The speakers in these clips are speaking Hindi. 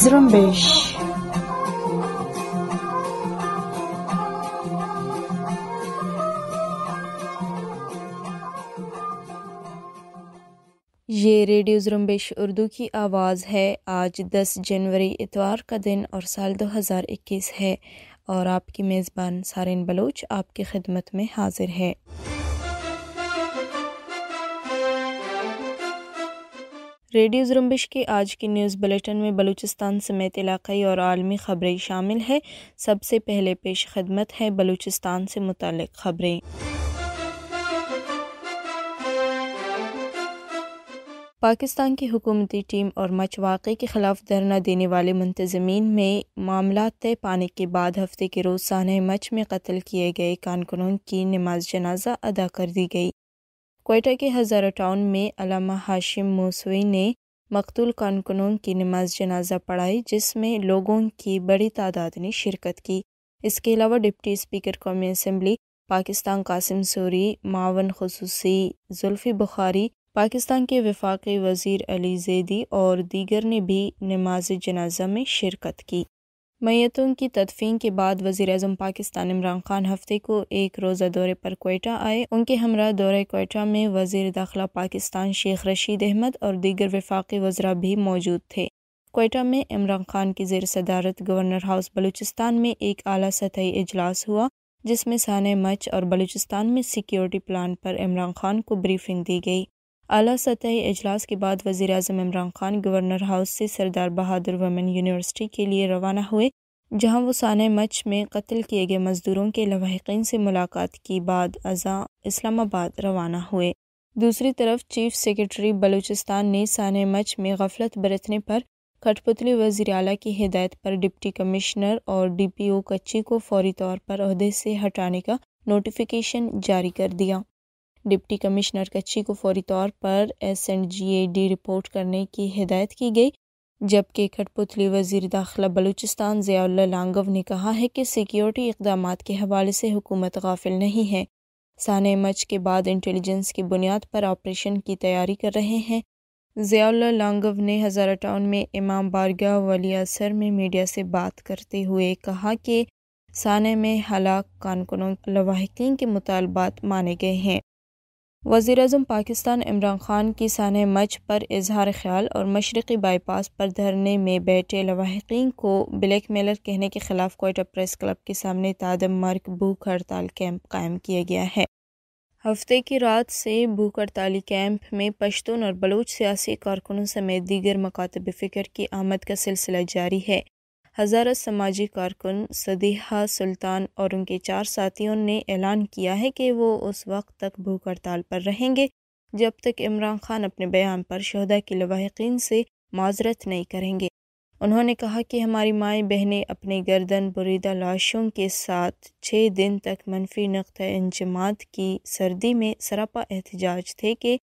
ये रेडियो जुम्बिश उर्दू की आवाज़ है आज 10 जनवरी इतवार का दिन और साल 2021 है और आपकी मेज़बान सारिन बलोच आपकी खिदमत में हाजिर है रेडियो जुम्बिश के आज की न्यूज़ बुलेटिन में बलूचिस्तान समेत इलाकई और आलमी ख़बरें शामिल हैं सबसे पहले पेश खदमत है बलूचिस्तान से मुतल ख़बरें पाकिस्तान की हुकूमती टीम और मच वाक़े के ख़िलाफ़ धरना देने वाले मुंतजमीन में मामला तय पाने के बाद हफ्ते के रोज़ सानह मच में कत्ल किए गए कानकुनों की नमाज जनाजा अदा कर दी गई कोयटा के हज़ारा टाउन में अलामा हाशिम मूसवी ने मकतूल कानकुनों की नमाज जनाजा पढ़ाई जिसमें लोगों की बड़ी तादाद ने शिरकत की इसके अलावा डिप्टी स्पीकर कौमी असम्बली पाकिस्तान कासिम सूरी मावन खसूसी जुल्फ़ी बुखारी पाकिस्तान के विफाक वज़ीर अली जैदी और दीगर ने भी नमाज जनाजा में शिरकत की मैतों की तदफीन के बाद वज़ी अजम पाकिस्तान इमरान खान हफ्ते को एक रोज़ा दौरे पर कोयटा आए उनके हमरा दौरे कोयटा में वजीर दाखिला पाकिस्तान शेख रशीद अहमद और दीगर वफाकी वजरा भी मौजूद थे कोयटा में इमरान खान की जेर सदारत गवर्नर हाउस बलूचिस्तान में एक अली सतही अजलास हुआ जिसमें सान मच और बलूचिस्तान में सिक्योरिटी प्लान पर इमरान खान को ब्रीफिंग दी गई अली सतही अजलास के बाद वज़ी अजम इमरान खान गवर्नर हाउस से सरदार बहादुर वमन यूनिवर्सिटी के लिए रवाना हुए जहाँ वो सान मच में कत्ल किए गए मज़दूरों के लवाहकिन से मुलाकात की बाद अजा इस्लामाबाद रवाना हुए दूसरी तरफ चीफ सेक्रेटरी बलूचिस्तान ने सान मच में गफलत बरतने पर कठपुतली वजर अला की हिदायत पर डिप्टी कमिश्नर और डी पी ओ कच्ची को फौरी तौर पर अहदे से हटाने का नोटिफिकेशन जारी कर दिया डिप्टी कमिश्नर कच्ची को फौरी तौर पर S and G A D report करने की हिदायत की गई जबकि खटपुतली वजीर दाखिला बलूचिस्तान ज़ियाल्ला लांगव ने कहा है कि सिक्योरिटी इकदाम के हवाले से हुकूमत गाफिल नहीं है सान मच के बाद इंटेलिजेंस की बुनियाद पर ऑपरेशन की तैयारी कर रहे हैं ज़ियाल्ला लांगव ने हज़ारा टाउन में इमाम बारगाह वली असर में मीडिया से बात करते हुए कहा कि साने में हलाक कानकुनों लवाहकिन के मुतालबात माने गए हैं वज़ी अजम पाकिस्तान इमरान खान की सान मच पर इजहार ख्याल और मशरक़ी बाईपास पर धरने में बैठे लवाहकिन को ब्लैक मेलर कहने के खिलाफ कोयटा प्रेस क्लब के सामने तादम मार्ग भूख हड़ताल कैंप कायम किया गया है हफ्ते की रात से भूख हड़ताली कैंप में पश्तून और बलूच सियासी कारकुनों समेत दीगर मकातब फ़िक्र की आमद का सिलसिला जारी है हज़ारत समाजी कारकुन सदीहा सुल्तान और उनके चार साथियों ने ऐलान किया है कि वो उस वक्त तक भूख हड़ताल पर रहेंगे जब तक इमरान खान अपने बयान पर शहदा के लवाहकिन से माजरत नहीं करेंगे उन्होंने कहा कि हमारी माएँ बहनें अपने गर्दन बुरीदा लाशों के साथ छः दिन तक मनफी नक़ इंजमात की सर्दी में सरापा एहतजाज थे कि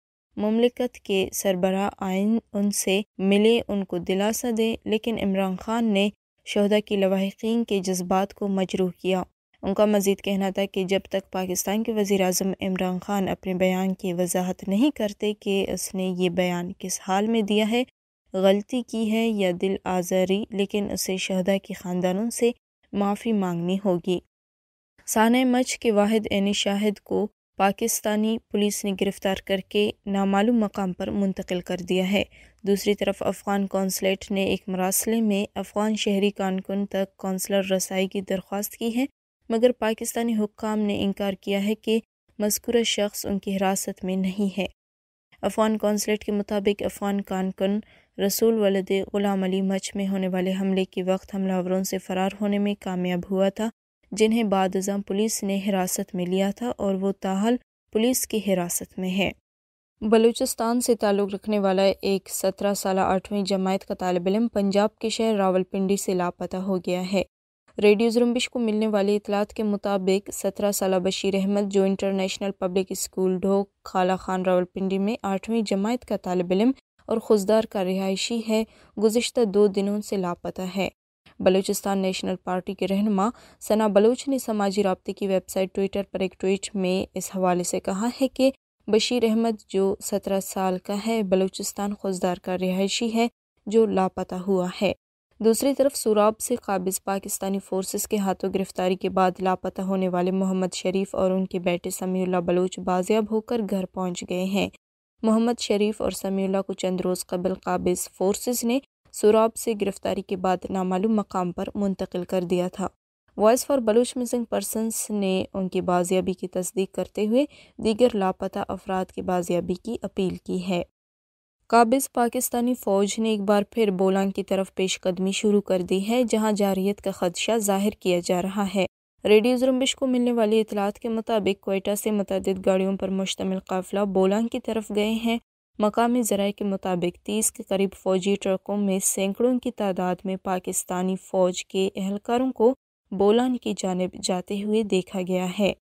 ममलिकत के सरबराह आयन उनसे मिले उनको दिलासा दें लेकिन इमरान खान ने शहदा की लवाकिन के जज्बात को मजरूह किया उनका मजीद कहना था कि जब तक पाकिस्तान के वज़ी अजम इमरान ख़ान अपने बयान की वजाहत नहीं करते कि उसने ये बयान किस हाल में दिया है गलती की है या दिल आज़ारी लेकिन उसे शहदा के ख़ानदानों से माफ़ी मांगनी होगी सान मच के वाहिद एन शाहिद को पाकिस्तानी पुलिस ने गिरफ़्तार करके नामालूम मकाम पर मुंतकिल कर दिया है दूसरी तरफ अफ़गान कौंसलेट ने एक मरासले में अफ़गान शहरी कानकुन तक कौंसलर रसाई की दरख्वास्त की है मगर पाकिस्तानी हुकाम ने इनकार किया है कि मस्कूर शख्स उनकी हिरासत में नहीं है अफ़गान कौंसलेट के मुताबिक अफ़गान कानकुन रसूल वलद ग़ुलाम अली मच में होने वाले हमले के वक्त हमलावरों से फ़रार होने में कामयाब हुआ था जिन्हें बाद पुलिस ने हिरासत में लिया था और वो ताहल पुलिस की हिरासत में है बलूचिस्तान से ताल्लुक़ रखने वाला एक सत्रह साल आठवीं जमायत का तालब इम पंजाब के शहर रावलपिंडी से लापता हो गया है रेडियो जुम्बिश को मिलने वाली इतलात के मुताबिक सत्रह साल बशीर अहमद जो इंटरनेशनल पब्लिक स्कूल ढोक खाला खान रावलपिंडी में आठवीं जमायत का तालब इम और खुजदार का रिहायशी है गुजशत दो दिनों से लापता है बलूचिस्तान नेशनल पार्टी के रहनमा सना बलोच ने समाजी रबते की वेबसाइट ट्विटर पर एक ट्वीट में इस हवाले से कहा है कि बशीर अहमद जो सत्रह साल का है बलूचिस्तान खुजदार का रिहायशी है जो लापता हुआ है दूसरी तरफ सूराब से काबिज पाकिस्तानी फोर्सेस के हाथों गिरफ्तारी के बाद लापता होने वाले मोहम्मद शरीफ और उनके बेटे समीउल्ला बलूच बाजियाब होकर घर पहुंच गए हैं मोहम्मद शरीफ और समीउल्ला को चंद रोज़ कबल काबिज फोर्सेस ने सूराब से गिरफ्तारी के बाद नामालूम मकाम पर मुंतकिल कर दिया था voice for Baloch missing persons ने उनकी बाजियाबी की तस्दीक करते हुए दीगर लापता अफराद की बाजियाबी की अपील की है काबिज पाकिस्तानी फ़ौज ने एक बार फिर बोलान की तरफ पेशकदमी शुरू कर दी है जहां जारियत का खदशा जाहिर किया जा रहा है रेडियो जुम्बिश को मिलने वाली इतलात के मुताबिक कोयटा से मतद गाड़ियों पर मुश्तमिल काफिला बोलान की तरफ गए हैं मकामी जराये के मुताबिक तीस के करीब फ़ौजी ट्रकों में सैकड़ों की तादाद में पाकिस्तानी फ़ौज के एहलकारों को बोलान की जानब जाते हुए देखा गया है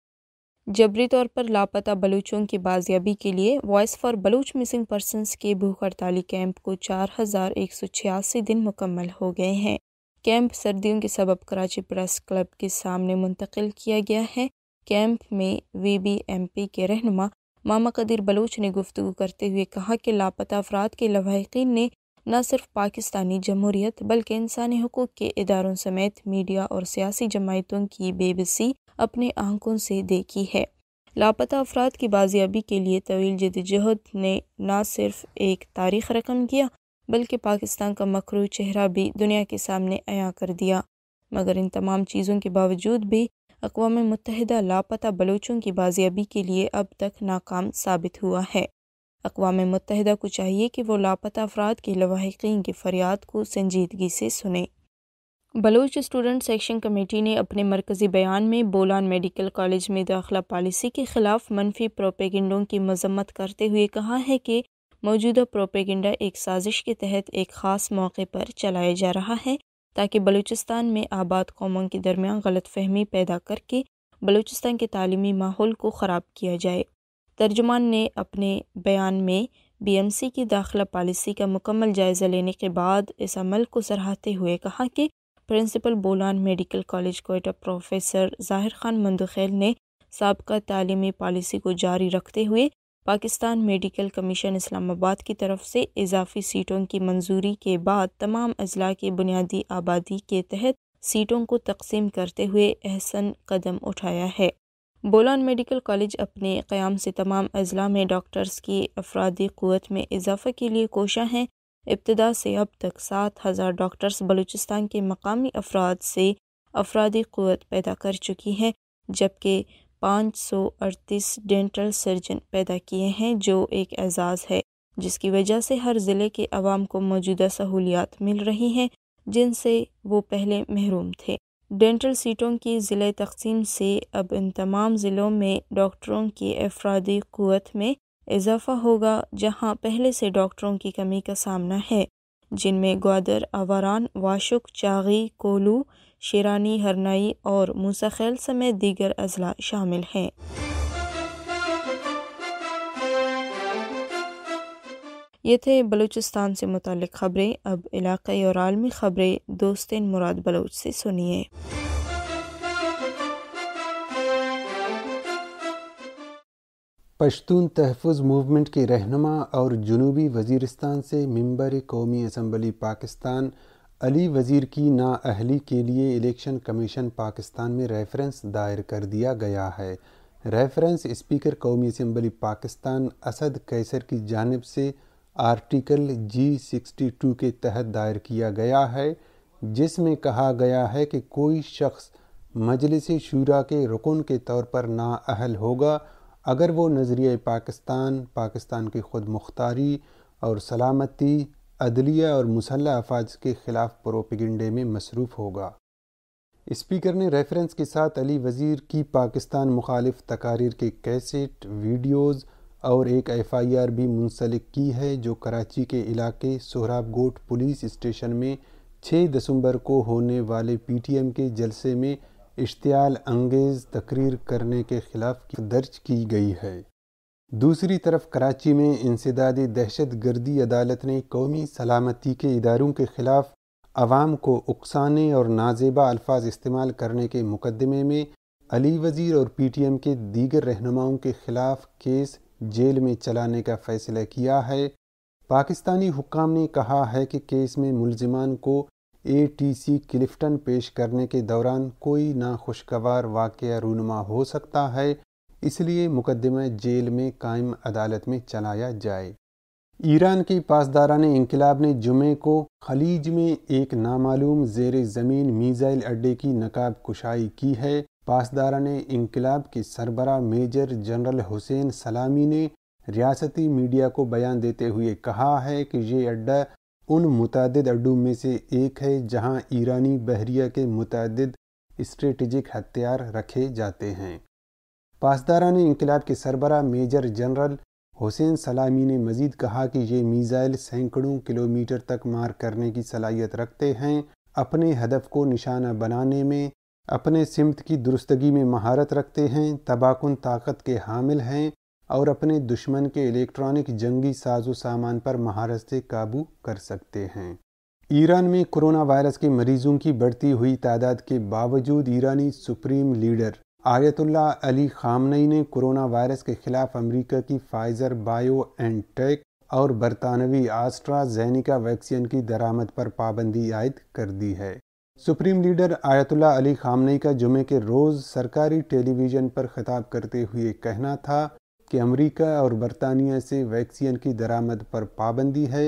जबरी तौर पर लापता बलूचों की बाजियाबी के लिए voice for Baloch missing persons के भूख हड़ताली कैंप को चार हज़ार एक सौ छियासी दिन मुकम्मल हो गए हैं कैंप सर्दियों के सबब कराची प्रेस क्लब के सामने मुंतकिल किया गया है कैंप में वी बी एम पी के रहनुमा मामा कदीर बलूच ने गुफ्तु करते हुए कहा कि लापता अफराद के लवाकिन ने न सिर्फ पाकिस्तानी जमहूरियत बल्कि इंसानी हकूक़ के इदारों समेत मीडिया और सियासी जमायतों की बेबसी अपने आंखों से देखी है लापता अफराद की बाजियाबी के लिए तवील जदजहद ने न सिर्फ एक तारीख रकम किया बल्कि पाकिस्तान का मकरू चेहरा भी दुनिया के सामने अया कर दिया मगर इन तमाम चीज़ों के बावजूद भी अकवा मुतहदा लापता बलोचों की बाजियाबी के लिए अब तक नाकाम साबित हुआ है अकवा मतहदा को चाहिए कि वो लापता अफराद के लवाकिन की फरियाद को संजीदगी से सुने बलोच स्टूडेंट सेक्शन कमेटी ने अपने मरकज़ी बयान में बोलान मेडिकल कॉलेज में दाखिला पॉलिसी के ख़िलाफ़ मनफी प्रोपेगेंडों की मजम्मत करते हुए कहा है कि मौजूदा प्रोपेगेंडा एक साजिश के तहत एक ख़ास मौके पर चलाया जा रहा है ताकि बलूचिस्तान में आबाद कौमों के दरमियान गलत फहमी पैदा करके बलूचिस्तान के तलीमी माहौल को ख़राब किया जाए तर्जुमान ने अपने बयान में बी एम सी की दाखिला पॉलिसी का मुकम्मल जायज़ा लेने के बाद इस अमल को सराहते हुए कहा कि principal Bolan medical college Quetta professor Zahir Khan मंदुखेल ने सबका तलीमी पॉलिसी को जारी रखते हुए पाकिस्तान मेडिकल कमीशन इस्लामाबाद की तरफ से इजाफी सीटों की मंजूरी के बाद तमाम अजला की बुनियादी आबादी के तहत सीटों को तकसीम करते हुए अहसन कदम उठाया है बोलान मेडिकल कॉलेज अपने क़्याम से तमाम अजला में डॉक्टर्स की अफराधी क़वत में इजाफे के लिए कोशा हैं इब्तदा से अब तक सात हज़ार डॉक्टर्स बलूचिस्तान के मकामी अफराद से अफराधी क़वत पैदा कर चुकी हैं जबकि पाँच सौ अड़तीस डेंटल सर्जन पैदा किए हैं जो एक एजाज़ है जिसकी वजह से हर ज़िले के आवाम को मौजूदा सहूलियात मिल रही हैं जिनसे वो पहले महरूम थे डेंटल सीटों की ज़िले तकसीम से अब इन तमाम ज़िलों में डॉक्टरों की अफरादी क़वत में इजाफ़ा होगा जहां पहले से डॉक्टरों की कमी का सामना है जिनमें ग्वादर आवारान वाशुक चागी कोलू शेरानी हरनाई और मूसाखेल समेत दीगर अजला शामिल हैं ये थे बलूचिस्तान से मुतक ख़बरें अब इलाकई और आलमी ख़बरें दोस्त मुराद बलोच से सुनिए पश्तून तहफ़ मूवमेंट के रहनमा और जनूबी वज़ीरस्तान से मंबर कौमी असम्बली पाकिस्तान अली वज़ीर की नाअहली के लिए इलेक्शन कमीशन पाकिस्तान में रेफरेंस दायर कर दिया गया है रेफरेंस स्पीकर कौमी असम्बली पाकिस्तान असद कैसर की जानब से आर्टिकल जी सिक्सटी टू के तहत दायर किया गया है जिसमें कहा गया है कि कोई शख्स मजलिस शूरा के रुकन के तौर पर नाअहल होगा अगर वो नज़रिए पाकिस्तान पाकिस्तान की खुद मुख्तारी और सलामती अदलिया और मुसल्ह अफाज के ख़िलाफ़ प्रोपिगंडे में मसरूफ़ होगा स्पीकर ने रेफरेंस के साथ अली वज़ीर की पाकिस्तान मुखालिफ तकारीर के कैसेट वीडियोज़ और एक एफआईआर भी मुंसलिक की है जो कराची के इलाके गोट पुलिस स्टेशन में 6 दिसंबर को होने वाले पीटीएम के जलसे में इश्तियाल अंगेज़ तकरीर करने के खिलाफ दर्ज की गई है दूसरी तरफ कराची में इंसदादी दहशत गर्दी अदालत ने कौमी सलामती के इदारों के ख़िलाफ़ आवाम को उकसाने और नाजेबा अल्फाज इस्तेमाल करने के मुकदमे में अली वज़ीर और पी टी एम के दीगर रहनुमाओं के ख़िलाफ़ केस जेल में चलाने का फैसला किया है पाकिस्तानी हुकाम ने कहा है कि केस में मुलजिमान को ए टी सी क्लिफ्टन पेश करने के दौरान कोई नाखुशगवार वाक़ रूनुमा हो सकता है इसलिए मुकदमा जेल में कायम अदालत में चलाया जाए ईरान की पासदारान इनकलाब ने जुमे को खलीज में एक नामालूम जेर ज़मीन मीज़ाइल अड्डे की नकाब कुशाई की है पासदारान इनकलाब के सरबरा मेजर जनरल हुसैन सलामी ने रियासती मीडिया को बयान देते हुए कहा है कि ये अड्डा उन मुतद अड्डों में से एक है जहां ईरानी बहरिया के मुतद स्ट्रेटजिक हथियार रखे जाते हैं पासदारान इनकलाब के सरबरा मेजर जनरल हुसैन सलामी ने मजीद कहा कि ये मिज़ाइल सैकड़ों किलोमीटर तक मार करने की सलाहियत रखते हैं अपने हदफ को निशाना बनाने में अपने सिमत की दुरुस्तगी में महारत रखते हैं तबाकुन ताकत के हामिल हैं और अपने दुश्मन के इलेक्ट्रॉनिक जंगी साजो सामान पर महारत से काबू कर सकते हैं ईरान में कोरोना वायरस के मरीजों की बढ़ती हुई तादाद के बावजूद ईरानी supreme leader Ayatollah Ali Khamenei ने कोरोना वायरस के खिलाफ अमेरिका की फाइजर बायो एंड टेक और बरतानवी आस्ट्राजेनिका वैक्सीन की दरामद पर पाबंदी आयद कर दी है supreme leader Ayatollah Ali Khamenei का जुमे के रोज़ सरकारी टेलीविज़न पर खिताब करते हुए कहना था कि अमेरिका और बरतानिया से वैक्सीन की दरामद पर पाबंदी है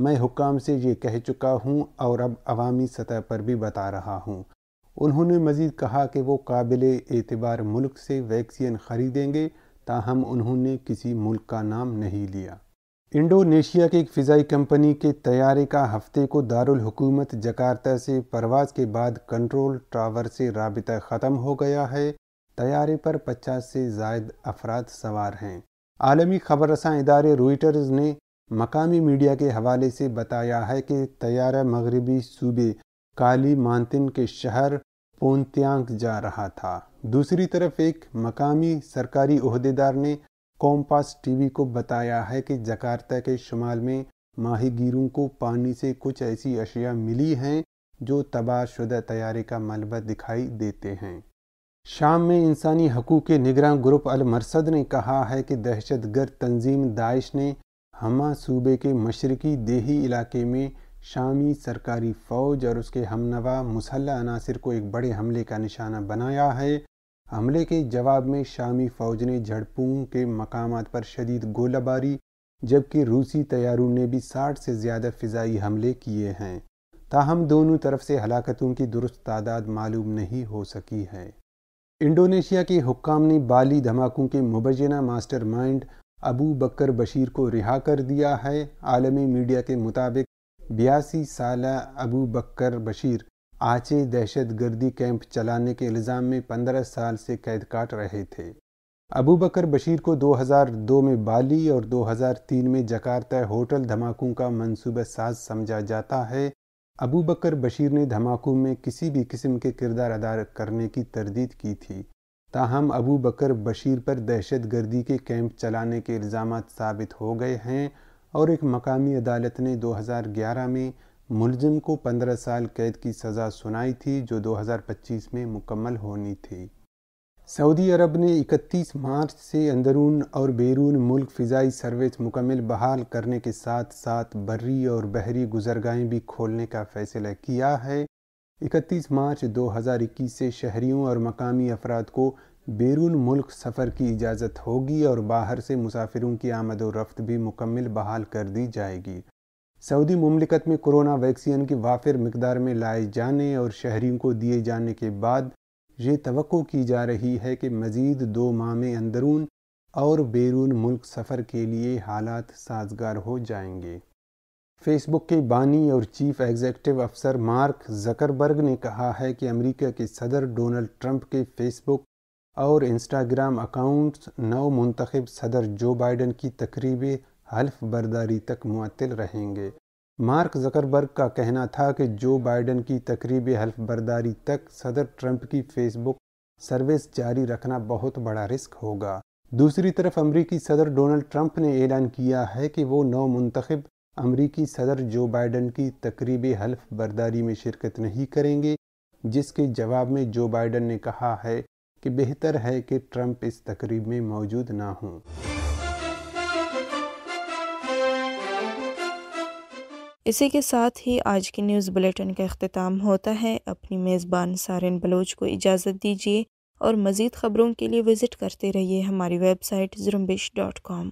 मैं हुकाम से ये कह चुका हूँ और अब अवामी सतह पर भी बता रहा हूँ उन्होंने मज़ीद कहा कि वो काबिल एतबार मुल्क से वैक्सीन ख़रीदेंगे ताहम उन्होंने किसी मुल्क का नाम नहीं लिया इंडोनेशिया की एक फ़िज़ाई कंपनी के तैयारे का हफ्ते को दारुल हुकूमत जकार्ता से परवाज़ के बाद कंट्रोल टावर से रबता ख़त्म हो गया है तैयारे पर 50 से जायद अफराद सवार हैं आलमी खबर रसा इदारे रोइटर्स ने मकामी मीडिया के हवाले से बताया है कि तैयारा मगरबी सूबे काली मानतिन के शहर पोनत्यांग जा रहा था दूसरी तरफ एक मकामी सरकारी अहदेदार ने कॉम्पास टीवी को बताया है कि जकार्ता के शुमाल में माहिगीरों को पानी से कुछ ऐसी अशिया मिली हैं जो तबाहशुदा तैयारे का मलबा दिखाई देते हैं शाम में इंसानी हकूक़ के निगरान ग्रुप अल मरसद ने कहा है कि दहशत गर्द तंजीम दाइश ने हमा सूबे के मशरकी देही इलाके में शामी सरकारी फ़ौज और उसके हमनवा मुसल्ह अनासर को एक बड़े हमले का निशाना बनाया है हमले के जवाब में शामी फौज ने झड़पूं के मकाम पर शदीद गोलाबारी जबकि रूसी तैयारों ने भी 60 से ज़्यादा फ़िज़ाई हमले किए हैं ताहम दोनों तरफ से हलाकतों की दुरुस्त तादाद मालूम नहीं हो सकी है इंडोनेशिया के हुक्काम ने बाली धमाकों के मुबैना माइंड अबू बकर बशीर को रिहा कर दिया है आलमी मीडिया के मुताबिक बयासी साल अबू बकर बशीर आची दहशत गर्दी कैंप चलाने के इल्ज़ाम में 15 साल से कैद काट रहे थे अबू बकर बशीर को 2002 में बाली और 2003 में जकार्ता होटल धमाकों का मनसूबा साज समझा जाता है अबू बकर बशीर ने धमाकों में किसी भी किस्म के किरदार अदा करने की तरदीद की थी ताहम अबू बकर बशीर पर दहशत गर्दी के कैंप चलाने के इल्ज़ाम साबित हो गए हैं और एक मकामी अदालत ने 2011 में मुलजिम को 15 साल कैद की सज़ा सुनाई थी जो 2025 में मुकम्मल होनी थी सऊदी अरब ने 31 मार्च से अंदरून और बैरून मुल्क फ़िज़ाई सर्विस मुकम्मल बहाल करने के साथ साथ बर्री और बहरी गुजरगाहें भी खोलने का फ़ैसला किया है 31 मार्च 2021 से शहरीों और मकामी अफराद को बैरून मुल्क सफ़र की इजाज़त होगी और बाहर से मुसाफिरों की आमद रफ्त भी मुकम्मल बहाल कर दी जाएगी सऊदी ममलिकत में कोरोना वैक्सीन की वाफिर मकदार में लाए जाने और शहरी को दिए जाने के बाद ये तो की जा रही है कि मज़ीद दो माह में अंदरून और बैरून मुल्क सफ़र के लिए हालात साजगार हो जाएंगे फेसबुक के बानी और चीफ एग्जेक्टिव अफसर मार्क जकरबर्ग ने कहा है कि अमेरिका के सदर डोनाल्ड ट्रंप के फेसबुक और इंस्टाग्राम अकाउंट्स नौ मंतखब सदर जो बाइडन की तकरीबें हल्फ बर्दारी तक मुतल रहेंगे मार्क जकरबर्ग का कहना था कि जो बाइडन की तकरीब हल्फ बर्दारी तक सदर ट्रंप की फेसबुक सर्विस जारी रखना बहुत बड़ा रिस्क होगा दूसरी तरफ अमरीकी सदर डोनाल्ड ट्रंप ने ऐलान किया है कि वो नौ मुंतखब अमरीकी सदर जो बाइडन की तकरीब हल्फ बर्दारी में शिरकत नहीं करेंगे जिसके जवाब में जो बाइडन ने कहा है कि बेहतर है कि ट्रंप इस तकरीब में मौजूद ना हों इसी के साथ ही आज की न्यूज़ बुलेटिन का अख्ताम होता है अपनी मेज़बान सारे बलोच को इजाज़त दीजिए और मज़ीद ख़बरों के लिए विज़िट करते रहिए हमारी वेबसाइट जुरम्बिश डॉट कॉम